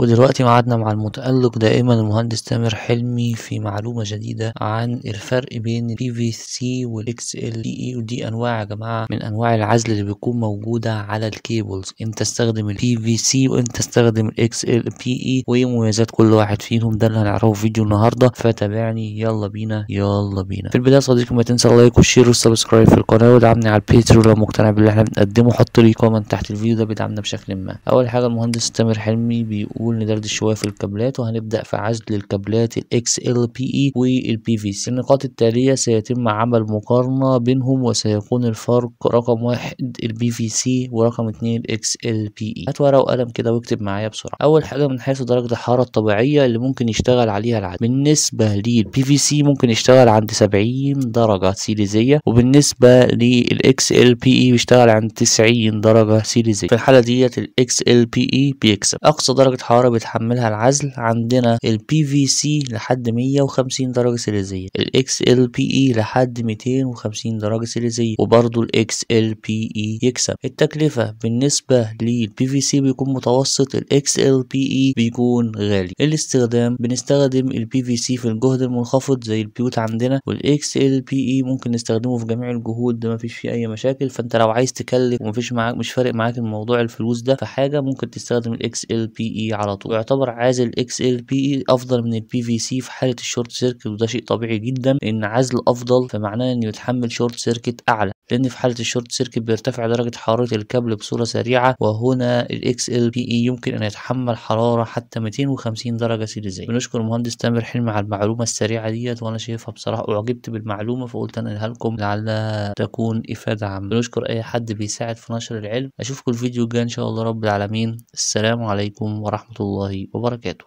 ودلوقتي معادنا مع المتألق دائما المهندس تامر حلمي في معلومة جديدة عن الفرق بين البي في سي والاكس ال اي ودي انواع يا جماعة من انواع العزل اللي بتكون موجودة على الكيبلز امتى استخدم البي في سي وامتى استخدم الاكس ال بي اي وايه مميزات كل واحد فيهم ده اللي هنعرفه في فيديو النهاردة فتابعني يلا بينا يلا بينا في البداية صديقي ما تنسى اللايك والشير والسبسكرايب في القناة ودعمني على البيترو لو مقتنع باللي احنا بنقدمه حط لي كومنت تحت الفيديو ده بيدعمنا بشكل ما اول حاجة المهندس تامر حلمي بيقول هنحاول ندردش شويه في الكابلات وهنبدا في عزل الكابلات الاكس ال بي اي والبي في سي النقاط التاليه سيتم عمل مقارنه بينهم وسيكون الفرق رقم واحد البي في سي ورقم اتنين الاكس ال بي اي هات ورقه وقلم كده واكتب معايا بسرعه اول حاجه من حيث درجه الحراره الطبيعيه اللي ممكن يشتغل عليها العدد بالنسبه للبي في سي ممكن يشتغل عند 70 درجه سيليزيه وبالنسبه للاكس ال بي اي بيشتغل عند 90 درجه سيليزيه في الحاله ديت الاكس ال بي اي بيكسب اقصى درجه حراره الحرارة بتحملها العزل عندنا ال PVC لحد 150 درجة سيليزية ال XLPE لحد 250 درجة سيليزية وبرضو ال XLPE يكسب التكلفة بالنسبة لل PVC بيكون متوسط ال XLPE بيكون غالي الاستخدام بنستخدم ال PVC في الجهد المنخفض زي البيوت عندنا وال XLPE ممكن نستخدمه في جميع الجهود ده مفيش فيه أي مشاكل فأنت لو عايز تكلف ومفيش معاك مش فارق معاك الموضوع الفلوس ده فحاجة ممكن تستخدم ال XLPE على طول ويعتبر عازل اكس ال بي اي افضل من البي في سي في حاله الشورت سيركت وده شيء طبيعي جدا لان عزل افضل فمعناه انه يتحمل شورت سيركت اعلى لان في حاله الشورت سيركت بيرتفع درجه حراره الكابل بصوره سريعه وهنا الاكس ال بي اي يمكن ان يتحمل حراره حتى 250 درجه سيليزية بنشكر المهندس تامر حلمي على المعلومه السريعه ديت وانا شايفها بصراحه اعجبت بالمعلومه فقلت انقلها لكم لعلها تكون افاده عامه بنشكر اي حد بيساعد في نشر العلم اشوفكم الفيديو الجاي ان شاء الله رب العالمين السلام عليكم ورحمه ورحمة الله وبركاته